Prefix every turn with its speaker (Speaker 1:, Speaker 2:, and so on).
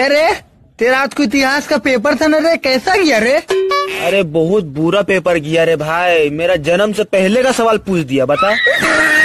Speaker 1: अरे तेरा आज को इतिहास का पेपर था ना रे कैसा गया रे
Speaker 2: अरे बहुत बुरा पेपर गया रे भाई मेरा जन्म से पहले का सवाल पूछ दिया बता